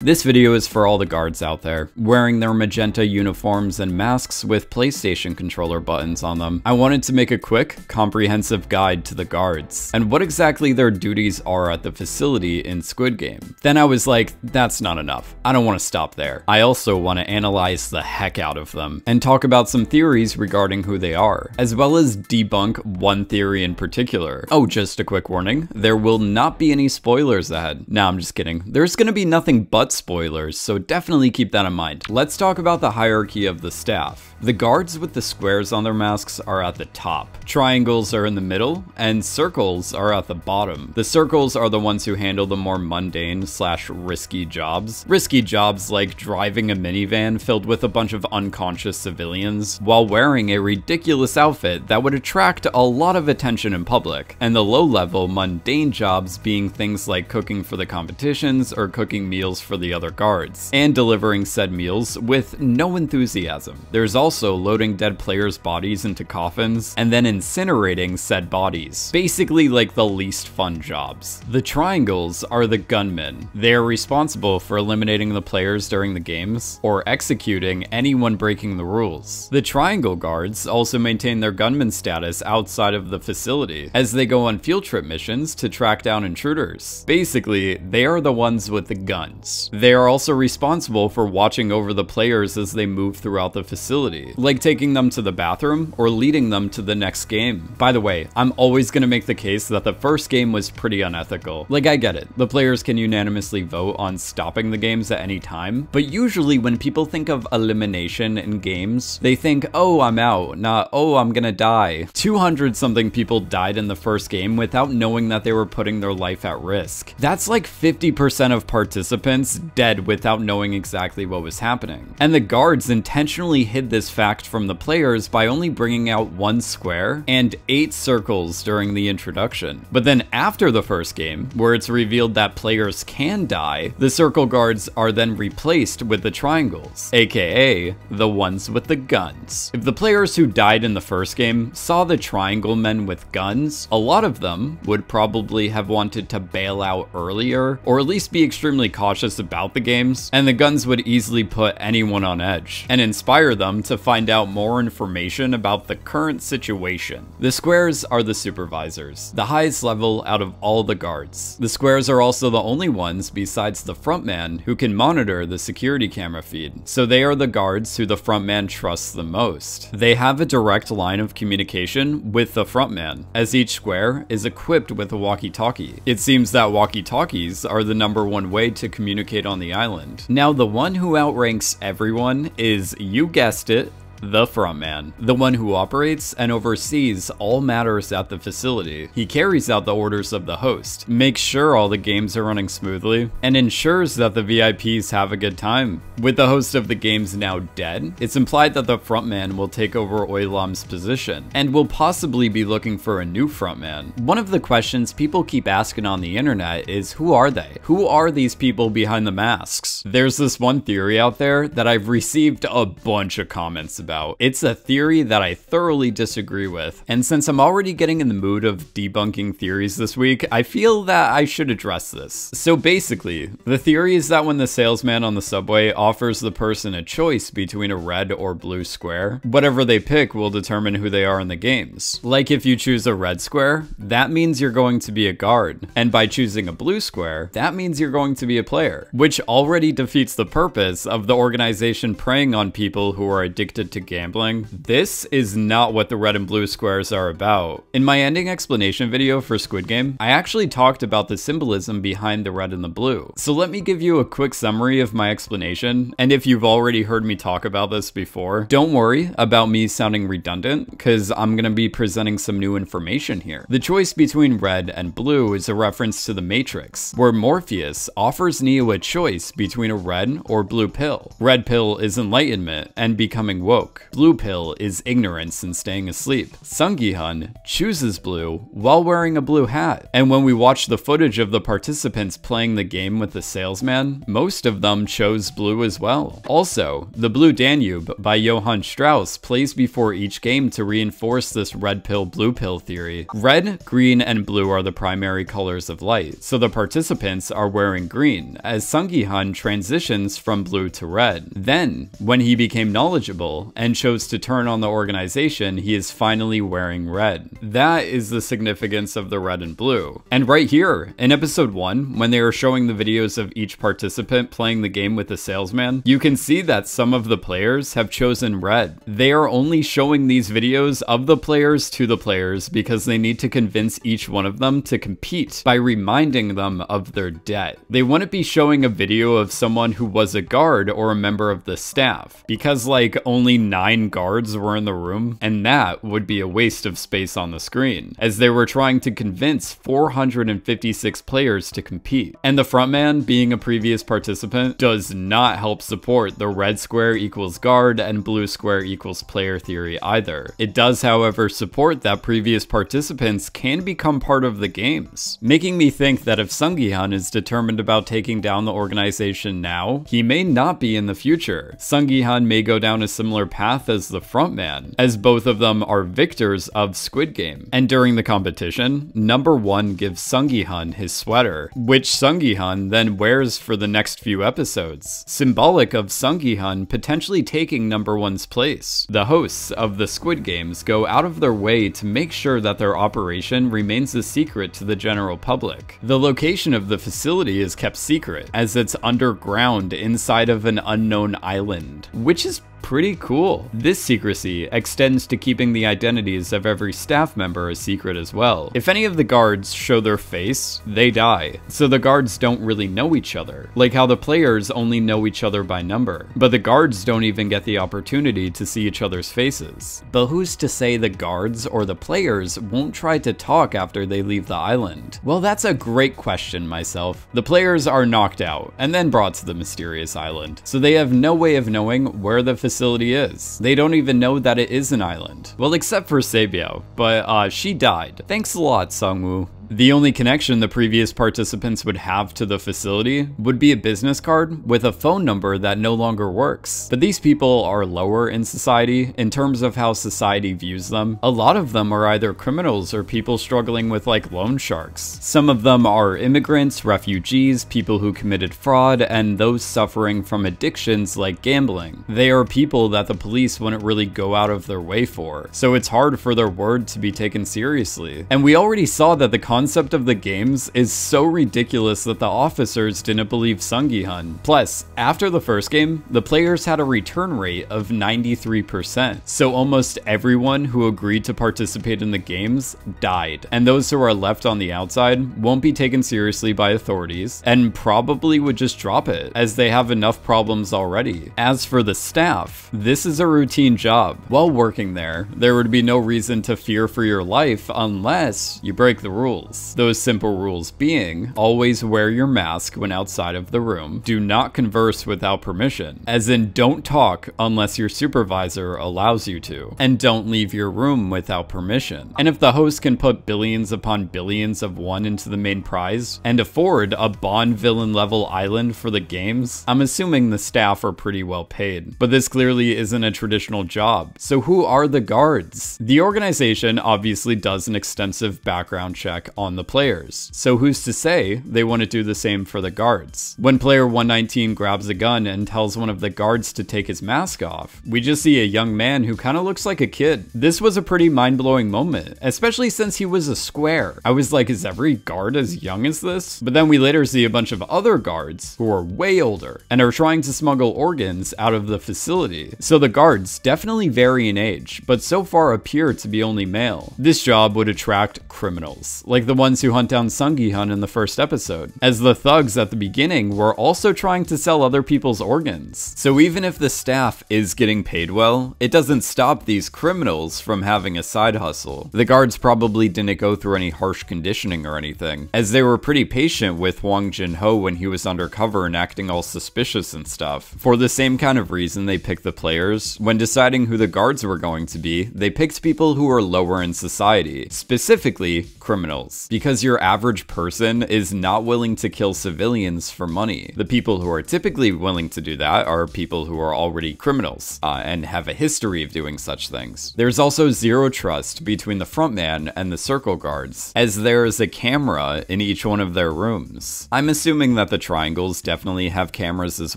This video is for all the guards out there, wearing their magenta uniforms and masks with PlayStation controller buttons on them. I wanted to make a quick, comprehensive guide to the guards, and what exactly their duties are at the facility in Squid Game. Then I was like, that's not enough. I don't want to stop there. I also want to analyze the heck out of them, and talk about some theories regarding who they are, as well as debunk one theory in particular. Oh, just a quick warning, there will not be any spoilers ahead. Nah, I'm just kidding. There's gonna be nothing but without spoilers, so definitely keep that in mind. Let's talk about the hierarchy of the staff. The guards with the squares on their masks are at the top, triangles are in the middle, and circles are at the bottom. The circles are the ones who handle the more mundane slash risky jobs. Risky jobs like driving a minivan filled with a bunch of unconscious civilians while wearing a ridiculous outfit that would attract a lot of attention in public, and the low level mundane jobs being things like cooking for the competitions or cooking meals for the other guards, and delivering said meals with no enthusiasm. There's also loading dead players' bodies into coffins, and then incinerating said bodies. Basically like the least fun jobs. The triangles are the gunmen. They are responsible for eliminating the players during the games, or executing anyone breaking the rules. The triangle guards also maintain their gunman status outside of the facility, as they go on field trip missions to track down intruders. Basically, they are the ones with the guns. They are also responsible for watching over the players as they move throughout the facility, like taking them to the bathroom or leading them to the next game. By the way, I'm always going to make the case that the first game was pretty unethical. Like I get it, the players can unanimously vote on stopping the games at any time, but usually when people think of elimination in games, they think, oh, I'm out, not, oh, I'm gonna die. 200 something people died in the first game without knowing that they were putting their life at risk. That's like 50% of participants dead without knowing exactly what was happening. And the guards intentionally hid this fact from the players by only bringing out one square and eight circles during the introduction. But then after the first game, where it's revealed that players can die, the circle guards are then replaced with the triangles, aka the ones with the guns. If the players who died in the first game saw the triangle men with guns, a lot of them would probably have wanted to bail out earlier, or at least be extremely cautious about about the games, and the guns would easily put anyone on edge and inspire them to find out more information about the current situation. The squares are the supervisors, the highest level out of all the guards. The squares are also the only ones besides the frontman who can monitor the security camera feed, so they are the guards who the frontman trusts the most. They have a direct line of communication with the frontman, as each square is equipped with a walkie-talkie. It seems that walkie-talkies are the number one way to communicate on the island. Now, the one who outranks everyone is, you guessed it, the frontman, the one who operates and oversees all matters at the facility. He carries out the orders of the host, makes sure all the games are running smoothly, and ensures that the VIPs have a good time. With the host of the games now dead, it's implied that the frontman will take over Oilam's position, and will possibly be looking for a new frontman. One of the questions people keep asking on the internet is who are they? Who are these people behind the masks? There's this one theory out there that I've received a bunch of comments about about. It's a theory that I thoroughly disagree with. And since I'm already getting in the mood of debunking theories this week, I feel that I should address this. So basically, the theory is that when the salesman on the subway offers the person a choice between a red or blue square, whatever they pick will determine who they are in the games. Like if you choose a red square, that means you're going to be a guard. And by choosing a blue square, that means you're going to be a player, which already defeats the purpose of the organization preying on people who are addicted to to gambling. This is not what the red and blue squares are about. In my ending explanation video for Squid Game, I actually talked about the symbolism behind the red and the blue. So let me give you a quick summary of my explanation, and if you've already heard me talk about this before, don't worry about me sounding redundant, because I'm going to be presenting some new information here. The choice between red and blue is a reference to the Matrix, where Morpheus offers Neo a choice between a red or blue pill. Red pill is enlightenment and becoming woke, Blue pill is ignorance and staying asleep. Sung hun chooses blue while wearing a blue hat. And when we watch the footage of the participants playing the game with the salesman, most of them chose blue as well. Also, The Blue Danube by Johann Strauss plays before each game to reinforce this red pill blue pill theory. Red, green, and blue are the primary colors of light, so the participants are wearing green as Sung hun transitions from blue to red. Then, when he became knowledgeable and chose to turn on the organization, he is finally wearing red. That is the significance of the red and blue. And right here, in episode 1, when they are showing the videos of each participant playing the game with the salesman, you can see that some of the players have chosen red. They are only showing these videos of the players to the players because they need to convince each one of them to compete by reminding them of their debt. They wouldn't be showing a video of someone who was a guard or a member of the staff because like only nine guards were in the room, and that would be a waste of space on the screen, as they were trying to convince 456 players to compete. And the frontman, being a previous participant, does not help support the red square equals guard and blue square equals player theory either. It does, however, support that previous participants can become part of the games, making me think that if Sungihan is determined about taking down the organization now, he may not be in the future. Sungihan may go down a similar path path as the frontman, as both of them are victors of Squid Game. And during the competition, number one gives Sungihan his sweater, which Sungihan then wears for the next few episodes, symbolic of Sungihan potentially taking number one's place. The hosts of the Squid Games go out of their way to make sure that their operation remains a secret to the general public. The location of the facility is kept secret, as it's underground inside of an unknown island, which is Pretty cool. This secrecy extends to keeping the identities of every staff member a secret as well. If any of the guards show their face, they die. So the guards don't really know each other, like how the players only know each other by number. But the guards don't even get the opportunity to see each other's faces. But who's to say the guards or the players won't try to talk after they leave the island? Well, that's a great question myself. The players are knocked out and then brought to the mysterious island, so they have no way of knowing where the facility is. They don't even know that it is an island. Well, except for Sabio, but uh, she died. Thanks a lot, Sungwoo. The only connection the previous participants would have to the facility would be a business card with a phone number that no longer works. But these people are lower in society in terms of how society views them. A lot of them are either criminals or people struggling with like loan sharks. Some of them are immigrants, refugees, people who committed fraud, and those suffering from addictions like gambling. They are people that the police wouldn't really go out of their way for, so it's hard for their word to be taken seriously. And we already saw that the concept of the games is so ridiculous that the officers didn't believe Sungi-hun. Plus, after the first game, the players had a return rate of 93%, so almost everyone who agreed to participate in the games died, and those who are left on the outside won't be taken seriously by authorities and probably would just drop it, as they have enough problems already. As for the staff, this is a routine job. While working there, there would be no reason to fear for your life unless you break the rules rules. Those simple rules being, always wear your mask when outside of the room, do not converse without permission, as in don't talk unless your supervisor allows you to, and don't leave your room without permission. And if the host can put billions upon billions of one into the main prize, and afford a Bond villain level island for the games, I'm assuming the staff are pretty well paid. But this clearly isn't a traditional job, so who are the guards? The organization obviously does an extensive background check on the players. So who's to say they want to do the same for the guards? When player 119 grabs a gun and tells one of the guards to take his mask off, we just see a young man who kind of looks like a kid. This was a pretty mind-blowing moment, especially since he was a square. I was like, is every guard as young as this? But then we later see a bunch of other guards who are way older and are trying to smuggle organs out of the facility. So the guards definitely vary in age, but so far appear to be only male. This job would attract criminals, like the ones who hunt down Sungi Hun in the first episode, as the thugs at the beginning were also trying to sell other people's organs. So even if the staff is getting paid well, it doesn't stop these criminals from having a side hustle. The guards probably didn't go through any harsh conditioning or anything, as they were pretty patient with Wang Jin Ho when he was undercover and acting all suspicious and stuff. For the same kind of reason they picked the players, when deciding who the guards were going to be, they picked people who were lower in society, specifically criminals because your average person is not willing to kill civilians for money. The people who are typically willing to do that are people who are already criminals uh, and have a history of doing such things. There's also zero trust between the frontman and the circle guards, as there is a camera in each one of their rooms. I'm assuming that the triangles definitely have cameras as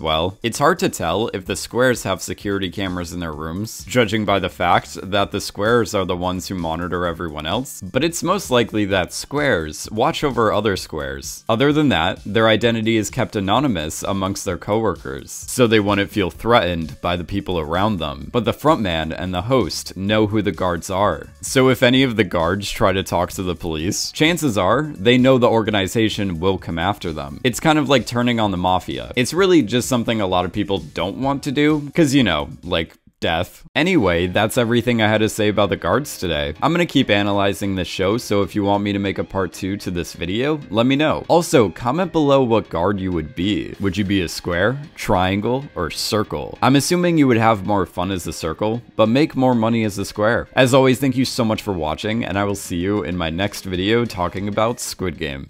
well. It's hard to tell if the squares have security cameras in their rooms, judging by the fact that the squares are the ones who monitor everyone else, but it's most likely that squares watch over other squares. Other than that, their identity is kept anonymous amongst their coworkers, so they wouldn't feel threatened by the people around them. But the frontman and the host know who the guards are. So if any of the guards try to talk to the police, chances are they know the organization will come after them. It's kind of like turning on the mafia. It's really just something a lot of people don't want to do, because you know, like death. Anyway, that's everything I had to say about the guards today. I'm gonna keep analyzing the show, so if you want me to make a part 2 to this video, let me know. Also, comment below what guard you would be. Would you be a square, triangle, or circle? I'm assuming you would have more fun as a circle, but make more money as a square. As always, thank you so much for watching, and I will see you in my next video talking about Squid Game.